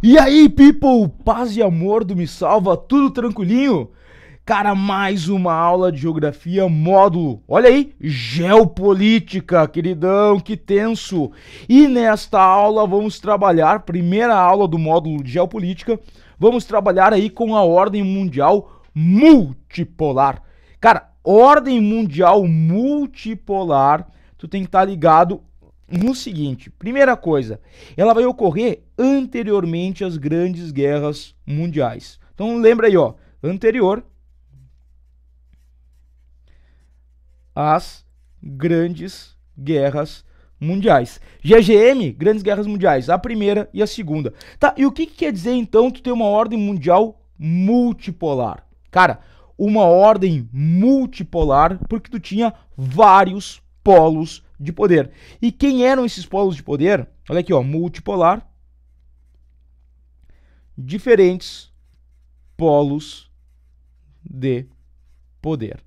E aí, people, paz e amor do Me Salva, tudo tranquilinho? Cara, mais uma aula de geografia módulo. Olha aí, geopolítica, queridão, que tenso. E nesta aula vamos trabalhar, primeira aula do módulo de geopolítica, vamos trabalhar aí com a ordem mundial multipolar. Cara, ordem mundial multipolar, tu tem que estar tá ligado no seguinte: primeira coisa, ela vai ocorrer anteriormente às grandes guerras mundiais. Então lembra aí, ó, anterior às grandes guerras mundiais. GGM, grandes guerras mundiais, a primeira e a segunda. Tá, e o que, que quer dizer então tu ter uma ordem mundial multipolar? Cara, uma ordem multipolar porque tu tinha vários polos de poder. E quem eram esses polos de poder? Olha aqui, ó, multipolar, diferentes polos de poder.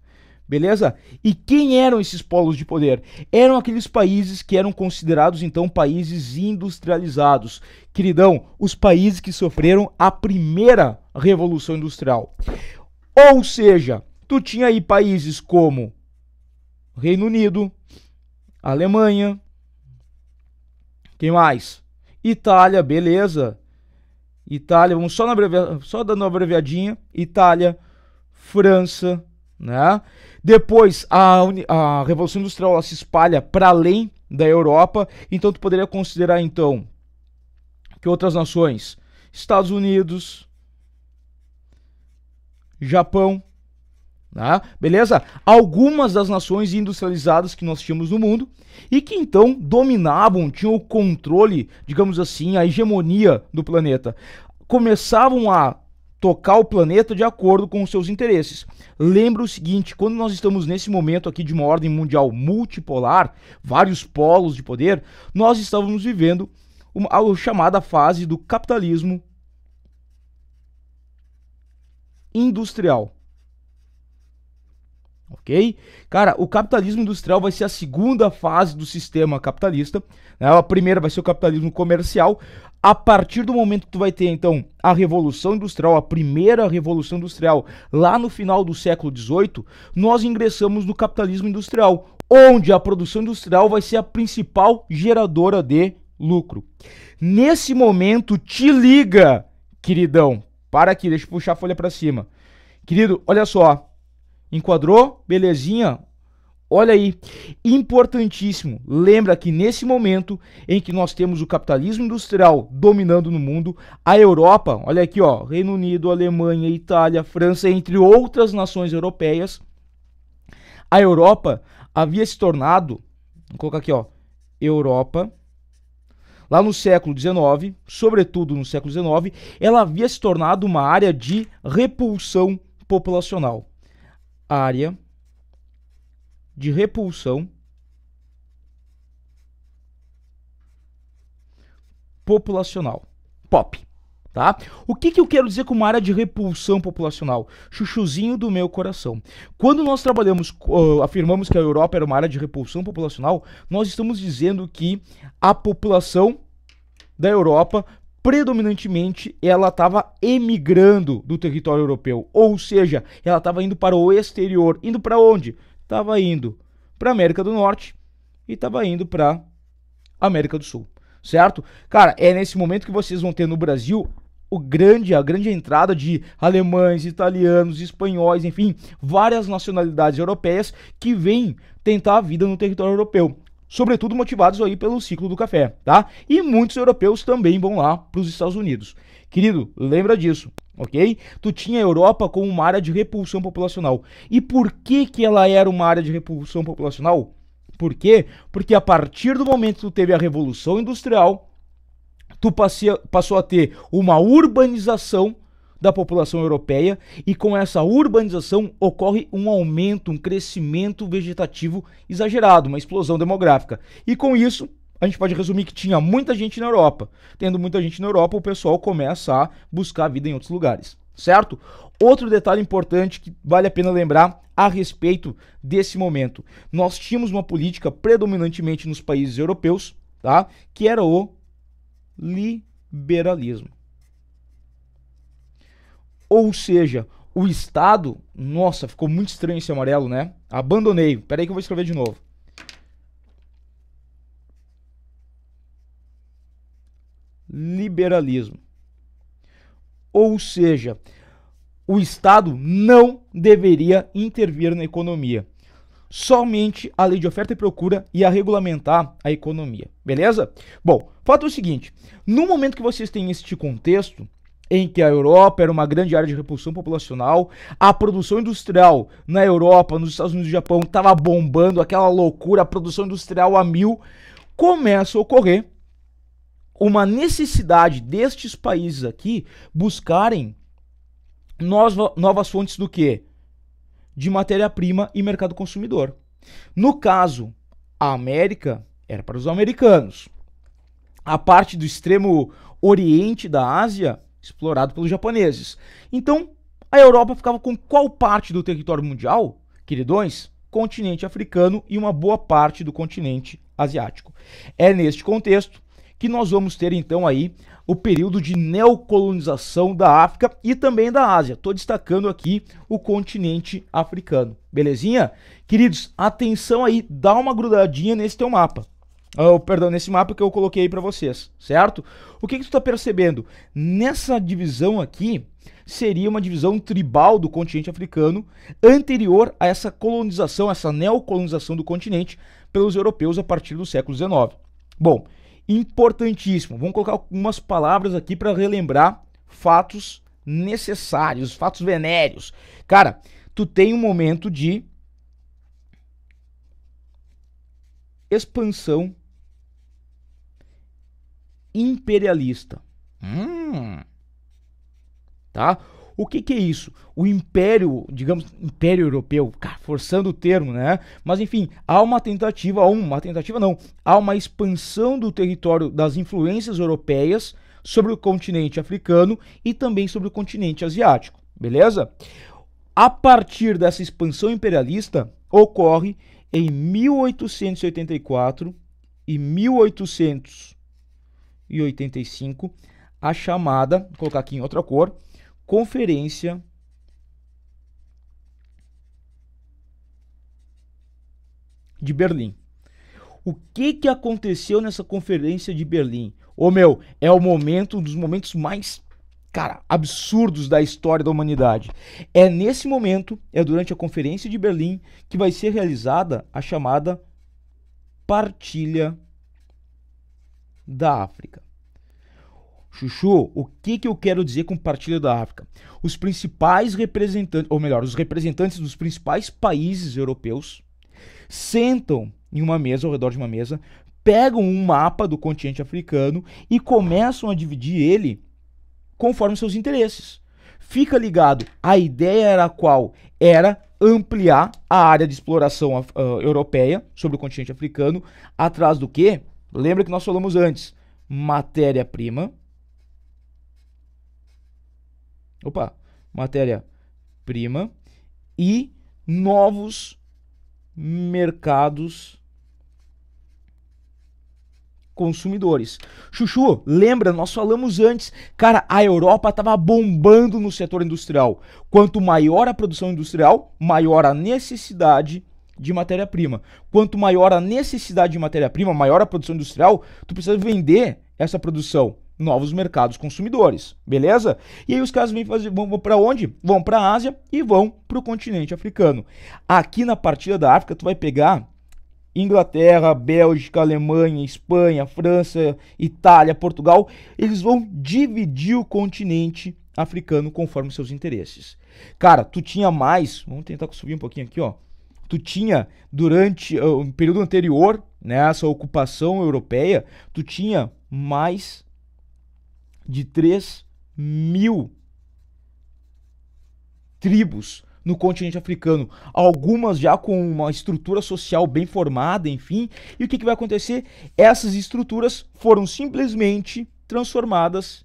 Beleza? E quem eram esses polos de poder? Eram aqueles países que eram considerados então países industrializados. Queridão, os países que sofreram a primeira revolução industrial. Ou seja, tu tinha aí países como Reino Unido, Alemanha. Quem mais? Itália, beleza. Itália, vamos só, na abrevia, só dando uma abreviadinha. Itália, França, né? Depois, a, a Revolução Industrial se espalha para além da Europa. Então, tu poderia considerar, então, que outras nações? Estados Unidos, Japão, né? Beleza? Algumas das nações industrializadas que nós tínhamos no mundo e que então dominavam, tinham o controle, digamos assim, a hegemonia do planeta, começavam a tocar o planeta de acordo com os seus interesses. Lembra o seguinte, quando nós estamos nesse momento aqui de uma ordem mundial multipolar, vários polos de poder, nós estávamos vivendo uma, a chamada fase do capitalismo industrial ok? Cara, o capitalismo industrial vai ser a segunda fase do sistema capitalista. Né? A primeira vai ser o capitalismo comercial. A partir do momento que tu vai ter, então, a Revolução Industrial, a primeira Revolução Industrial, lá no final do século XVIII, nós ingressamos no capitalismo industrial, onde a produção industrial vai ser a principal geradora de lucro. Nesse momento, te liga, queridão. Para aqui, deixa eu puxar a folha para cima. Querido, olha só, Enquadrou? Belezinha? Olha aí, importantíssimo. Lembra que nesse momento em que nós temos o capitalismo industrial dominando no mundo, a Europa, olha aqui, ó, Reino Unido, Alemanha, Itália, França, entre outras nações europeias, a Europa havia se tornado, vou colocar aqui, ó, Europa, lá no século XIX, sobretudo no século XIX, ela havia se tornado uma área de repulsão populacional área de repulsão populacional. POP. Tá? O que, que eu quero dizer com uma área de repulsão populacional? Chuchuzinho do meu coração. Quando nós trabalhamos, uh, afirmamos que a Europa era uma área de repulsão populacional, nós estamos dizendo que a população da Europa predominantemente ela estava emigrando do território europeu, ou seja, ela estava indo para o exterior, indo para onde? Estava indo para a América do Norte e estava indo para a América do Sul, certo? Cara, é nesse momento que vocês vão ter no Brasil o grande, a grande entrada de alemães, italianos, espanhóis, enfim, várias nacionalidades europeias que vêm tentar a vida no território europeu sobretudo motivados aí pelo ciclo do café, tá? E muitos europeus também vão lá para os Estados Unidos. Querido, lembra disso, ok? Tu tinha a Europa como uma área de repulsão populacional. E por que que ela era uma área de repulsão populacional? Por quê? Porque a partir do momento que tu teve a Revolução Industrial, tu passeia, passou a ter uma urbanização da população europeia e com essa urbanização ocorre um aumento, um crescimento vegetativo exagerado, uma explosão demográfica. E com isso, a gente pode resumir que tinha muita gente na Europa. Tendo muita gente na Europa, o pessoal começa a buscar vida em outros lugares, certo? Outro detalhe importante que vale a pena lembrar a respeito desse momento. Nós tínhamos uma política predominantemente nos países europeus, tá? Que era o liberalismo. Ou seja, o Estado. Nossa, ficou muito estranho esse amarelo, né? Abandonei. Peraí que eu vou escrever de novo. Liberalismo. Ou seja, o Estado não deveria intervir na economia. Somente a lei de oferta e procura e a regulamentar a economia, beleza? Bom, fato é o seguinte: no momento que vocês têm este contexto, em que a Europa era uma grande área de repulsão populacional, a produção industrial na Europa, nos Estados Unidos e Japão estava bombando, aquela loucura, a produção industrial a mil, começa a ocorrer uma necessidade destes países aqui buscarem novas fontes do que? De matéria-prima e mercado consumidor. No caso, a América era para os americanos. A parte do extremo oriente da Ásia explorado pelos japoneses. Então, a Europa ficava com qual parte do território mundial, queridões? Continente africano e uma boa parte do continente asiático. É neste contexto que nós vamos ter então aí o período de neocolonização da África e também da Ásia. Estou destacando aqui o continente africano. Belezinha? Queridos, atenção aí, dá uma grudadinha nesse teu mapa. Oh, perdão, nesse mapa que eu coloquei para vocês, certo? O que, que tu está percebendo? Nessa divisão aqui, seria uma divisão tribal do continente africano anterior a essa colonização, essa neocolonização do continente pelos europeus a partir do século XIX. Bom, importantíssimo. Vamos colocar algumas palavras aqui para relembrar fatos necessários, fatos venéreos. Cara, tu tem um momento de expansão imperialista. Hum. Tá? O que, que, é isso? O império, digamos, império europeu, cara, forçando o termo, né? Mas enfim, há uma tentativa, uma tentativa não, há uma expansão do território das influências europeias sobre o continente africano e também sobre o continente asiático, beleza? A partir dessa expansão imperialista, ocorre em 1884 e 1800 1985, a chamada, vou colocar aqui em outra cor, Conferência de Berlim. O que, que aconteceu nessa conferência de Berlim? Ô meu, é o momento, um dos momentos mais, cara, absurdos da história da humanidade. É nesse momento, é durante a conferência de Berlim, que vai ser realizada a chamada partilha da África. Chuchu, o que, que eu quero dizer com partilha da África? Os principais representantes, ou melhor, os representantes dos principais países europeus sentam em uma mesa, ao redor de uma mesa, pegam um mapa do continente africano e começam a dividir ele conforme seus interesses. Fica ligado, a ideia era qual? Era ampliar a área de exploração uh, europeia sobre o continente africano, atrás do quê? Lembra que nós falamos antes: matéria-prima. Opa, matéria-prima e novos mercados consumidores. Chuchu, lembra, nós falamos antes, cara, a Europa estava bombando no setor industrial. Quanto maior a produção industrial, maior a necessidade de matéria-prima. Quanto maior a necessidade de matéria-prima, maior a produção industrial, tu precisa vender essa produção novos mercados consumidores, beleza? E aí os caras vêm fazer, vão, vão para onde? Vão para a Ásia e vão para o continente africano. Aqui na partida da África tu vai pegar Inglaterra, Bélgica, Alemanha, Espanha, França, Itália, Portugal, eles vão dividir o continente africano conforme seus interesses. Cara, tu tinha mais, vamos tentar subir um pouquinho aqui, ó tu tinha durante ah, o um período anterior, né, essa ocupação europeia, tu tinha mais de 3 mil tribos no continente africano, algumas já com uma estrutura social bem formada, enfim. E o que, que vai acontecer? Essas estruturas foram simplesmente transformadas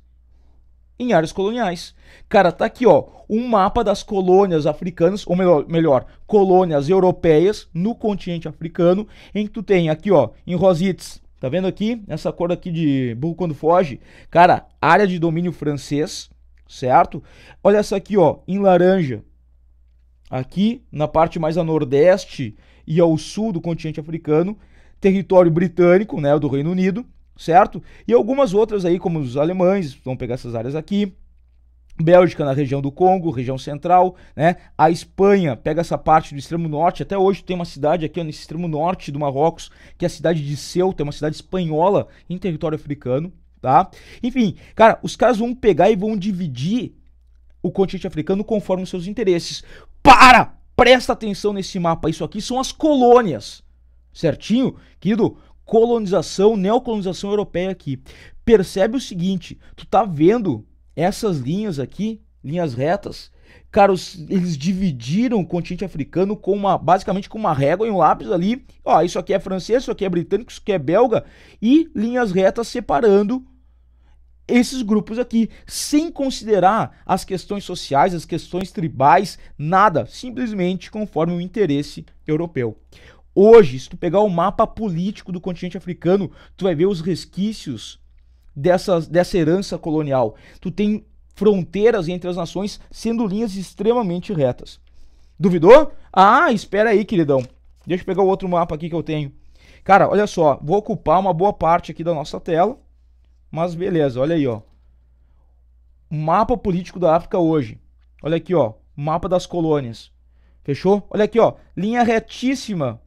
em áreas coloniais. Cara, tá aqui, ó, um mapa das colônias africanas, ou melhor, melhor colônias europeias no continente africano, em que tu tem aqui, ó, em Rosites, tá vendo aqui? Essa cor aqui de burro quando foge, cara, área de domínio francês, certo? Olha essa aqui, ó, em laranja. Aqui, na parte mais a nordeste e ao sul do continente africano, território britânico, né, do Reino Unido, certo? E algumas outras aí, como os alemães, vão pegar essas áreas aqui. Bélgica na região do Congo, região central, né? A Espanha pega essa parte do extremo norte. Até hoje tem uma cidade aqui nesse extremo norte do Marrocos, que é a cidade de Ceuta, é uma cidade espanhola em território africano, tá? Enfim, cara, os caras vão pegar e vão dividir o continente africano conforme os seus interesses. Para! Presta atenção nesse mapa. Isso aqui são as colônias. Certinho? Querido, colonização, neocolonização europeia aqui. Percebe o seguinte, tu tá vendo essas linhas aqui, linhas retas, cara, os, eles dividiram o continente africano com uma, basicamente com uma régua e um lápis ali, ó, isso aqui é francês, isso aqui é britânico, isso aqui é belga, e linhas retas separando esses grupos aqui, sem considerar as questões sociais, as questões tribais, nada, simplesmente conforme o interesse europeu. Hoje, se tu pegar o mapa político do continente africano, tu vai ver os resquícios dessa, dessa herança colonial. Tu tem fronteiras entre as nações sendo linhas extremamente retas. Duvidou? Ah, espera aí, queridão. Deixa eu pegar o outro mapa aqui que eu tenho. Cara, olha só, vou ocupar uma boa parte aqui da nossa tela, mas beleza, olha aí, ó. Mapa político da África hoje. Olha aqui, ó, mapa das colônias. Fechou? Olha aqui, ó, linha retíssima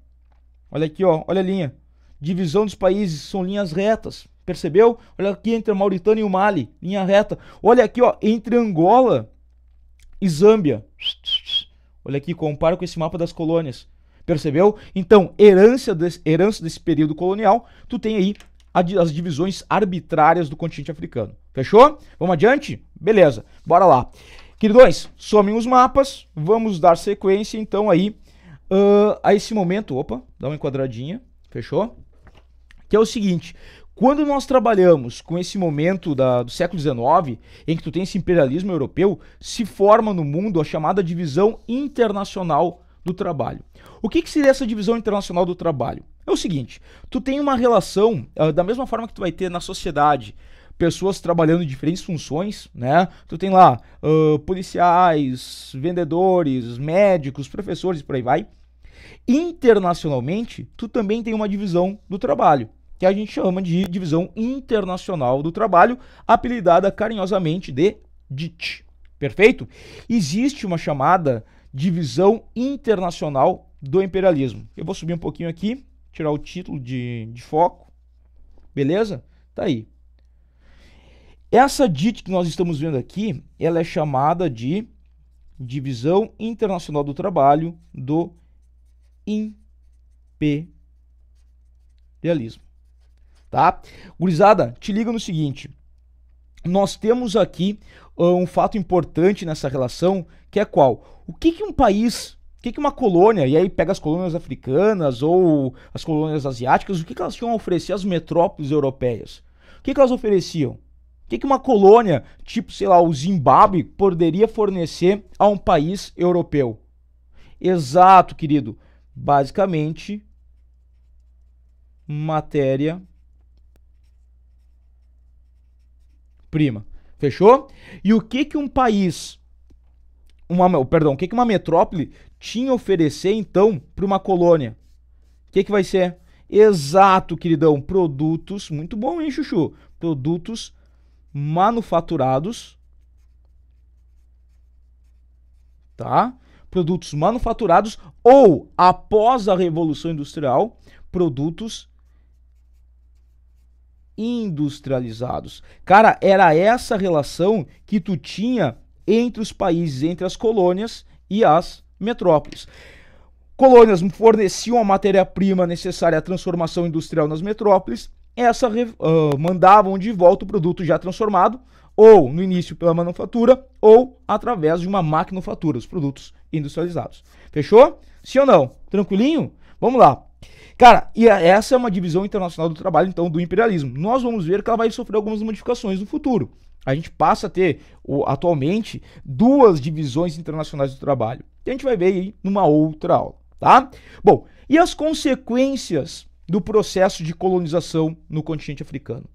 Olha aqui, ó, olha a linha. Divisão dos países são linhas retas. Percebeu? Olha aqui entre a Mauritânia e o Mali, linha reta. Olha aqui, ó, entre Angola e Zâmbia. Olha aqui, compara com esse mapa das colônias. Percebeu? Então, herança desse, herança desse período colonial, tu tem aí as divisões arbitrárias do continente africano. Fechou? Vamos adiante? Beleza, bora lá. Queridões, somem os mapas, vamos dar sequência então aí uh, a esse momento. Opa, dá uma enquadradinha. Fechou? Que é o seguinte: quando nós trabalhamos com esse momento da, do século XIX, em que tu tem esse imperialismo europeu, se forma no mundo a chamada divisão internacional do trabalho. O que, que seria essa divisão internacional do trabalho? É o seguinte, tu tem uma relação, uh, da mesma forma que tu vai ter na sociedade pessoas trabalhando em diferentes funções, né? Tu tem lá uh, policiais, vendedores, médicos, professores, por aí vai. Internacionalmente, tu também tem uma divisão do trabalho, que a gente chama de divisão internacional do trabalho, apelidada carinhosamente de DIT. Perfeito? Existe uma chamada divisão internacional do imperialismo. Eu vou subir um pouquinho aqui, tirar o título de, de foco. Beleza? Tá aí. Essa DIT que nós estamos vendo aqui, ela é chamada de Divisão Internacional do Trabalho do Imperialismo. Tá? Gurizada, te liga no seguinte. Nós temos aqui ah, um fato importante nessa relação, que é qual? O que, que um país o que, que uma colônia, e aí pega as colônias africanas ou as colônias asiáticas, o que, que elas tinham a oferecer às metrópoles europeias? O que, que elas ofereciam? O que, que uma colônia, tipo, sei lá, o Zimbábue, poderia fornecer a um país europeu? Exato, querido. Basicamente, matéria prima. Fechou? E o que que um país, uma, perdão, o que que uma metrópole tinha a oferecer então para uma colônia? O que que vai ser? Exato, queridão, produtos, muito bom, hein, Chuchu? Produtos manufaturados, tá? Produtos manufaturados ou após a revolução industrial, produtos industrializados. Cara, era essa relação que tu tinha entre os países, entre as colônias e as metrópoles. Colônias forneciam a matéria-prima necessária à transformação industrial nas metrópoles, essa uh, mandavam de volta o produto já transformado, ou no início pela manufatura, ou através de uma maquinofatura, os produtos industrializados. Fechou? Sim ou não? Tranquilinho? Vamos lá. Cara, e essa é uma divisão internacional do trabalho, então, do imperialismo. Nós vamos ver que ela vai sofrer algumas modificações no futuro. A gente passa a ter, atualmente, duas divisões internacionais do trabalho. Que a gente vai ver aí numa outra aula, tá? Bom, e as consequências do processo de colonização no continente africano.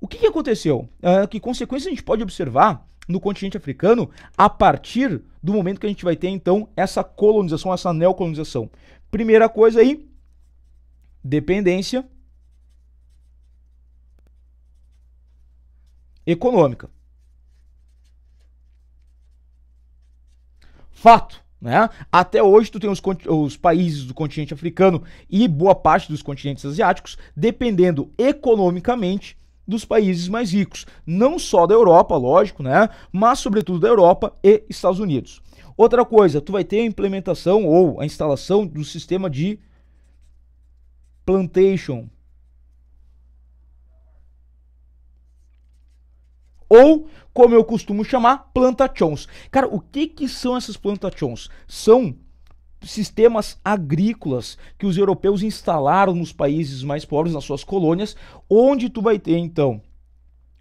O que, que aconteceu? Uh, que consequência a gente pode observar no continente africano a partir do momento que a gente vai ter então essa colonização, essa neocolonização? Primeira coisa aí, dependência econômica. Fato. Né? Até hoje, tu tem os, os, países do continente africano e boa parte dos continentes asiáticos dependendo economicamente dos países mais ricos, não só da Europa, lógico, né? mas sobretudo da Europa e Estados Unidos. Outra coisa, tu vai ter a implementação ou a instalação do sistema de plantation, ou como eu costumo chamar, plantações Cara, o que que são essas plantações São sistemas agrícolas que os europeus instalaram nos países mais pobres, nas suas colônias, onde tu vai ter então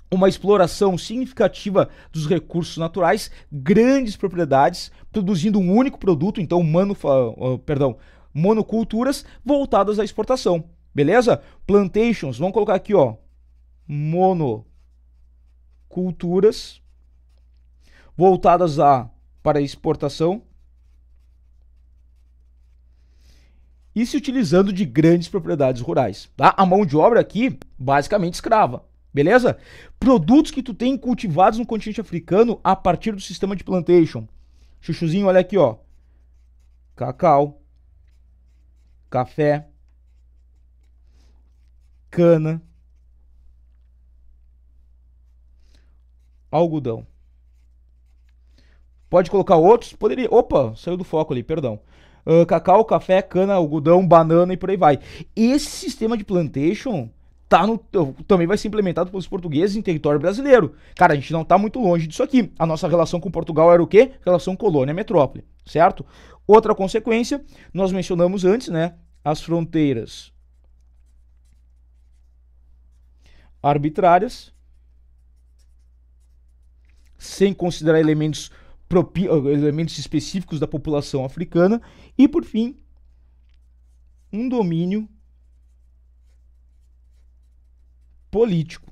uma exploração significativa dos recursos naturais, grandes propriedades, produzindo um único produto, então manufa, uh, perdão, monoculturas voltadas à exportação. Beleza? Plantations, vamos colocar aqui, ó, mono culturas voltadas a para exportação e se utilizando de grandes propriedades rurais, tá? A mão de obra aqui basicamente escrava, beleza? Produtos que tu tem cultivados no continente africano a partir do sistema de plantation. Chuchuzinho, olha aqui, ó. Cacau, café, cana, algodão. Pode colocar outros? Poderia. Opa, saiu do foco ali, perdão. Uh, cacau, café, cana, algodão, banana e por aí vai. Esse sistema de plantation tá no, também vai ser implementado pelos portugueses em território brasileiro. Cara, a gente não tá muito longe disso aqui. A nossa relação com Portugal era o quê? Relação colônia-metrópole, certo? Outra consequência, nós mencionamos antes, né? As fronteiras arbitrárias sem considerar elementos, eh, elementos específicos da população africana. E, por fim, um domínio político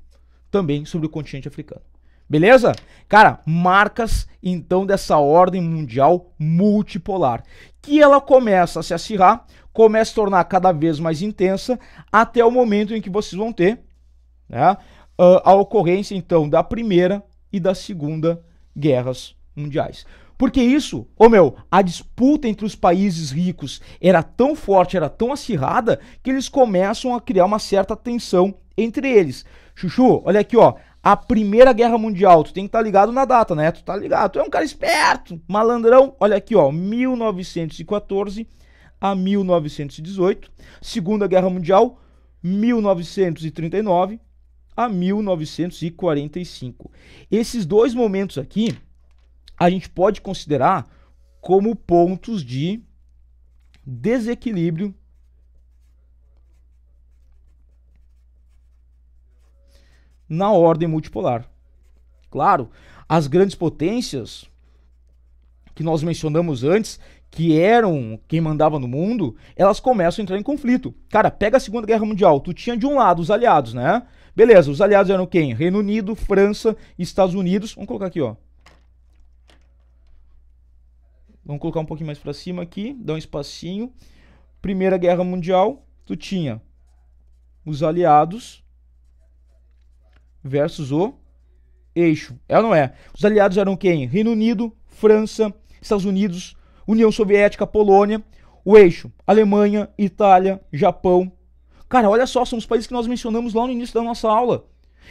também sobre o continente africano. Beleza? Cara, marcas então dessa ordem mundial multipolar, que ela começa a se acirrar, começa a se tornar cada vez mais intensa, até o momento em que vocês vão ter né, ah, a ocorrência então da primeira e da Segunda Guerras Mundiais. Porque isso, ô oh meu, a disputa entre os países ricos era tão forte, era tão acirrada, que eles começam a criar uma certa tensão entre eles. Chuchu, olha aqui, ó. A Primeira Guerra Mundial, tu tem que estar tá ligado na data, né? Tu tá ligado, tu é um cara esperto, malandrão. Olha aqui, ó, 1914 a 1918. Segunda Guerra Mundial, 1939 a 1945. Esses dois momentos aqui a gente pode considerar como pontos de desequilíbrio na ordem multipolar. Claro, as grandes potências que nós mencionamos antes, que eram quem mandava no mundo, elas começam a entrar em conflito. Cara, pega a Segunda Guerra Mundial, tu tinha de um lado os aliados, né? Beleza, os aliados eram quem? Reino Unido, França, Estados Unidos. Vamos colocar aqui, ó. Vamos colocar um pouquinho mais para cima aqui, dá um espacinho. Primeira Guerra Mundial, tu tinha os aliados versus o eixo. É ou não é? Os aliados eram quem? Reino Unido, França, Estados Unidos, União Soviética, Polônia. O eixo, Alemanha, Itália, Japão, Cara, olha só, são os países que nós mencionamos lá no início da nossa aula.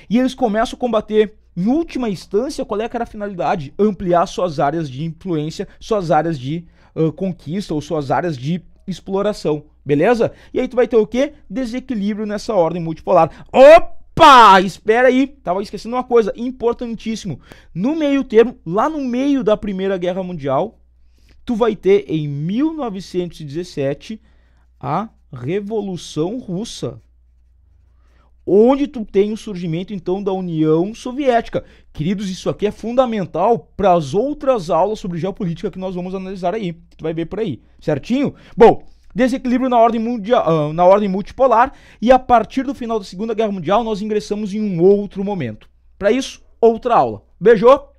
E eles começam a combater, em última instância, qual é que era a finalidade? Ampliar suas áreas de influência, suas áreas de uh, conquista ou suas áreas de exploração, beleza? E aí tu vai ter o quê? Desequilíbrio nessa ordem multipolar. Opa! Espera aí, tava esquecendo uma coisa importantíssimo. No meio termo, lá no meio da Primeira Guerra Mundial, tu vai ter em 1917 a Revolução Russa, onde tu tem o surgimento então da União Soviética. Queridos, isso aqui é fundamental para as outras aulas sobre geopolítica que nós vamos analisar aí. Tu vai ver por aí, certinho? Bom, desequilíbrio na ordem, mundial, ah, na ordem multipolar e a partir do final da Segunda Guerra Mundial nós ingressamos em um outro momento. Para isso, outra aula. Beijou?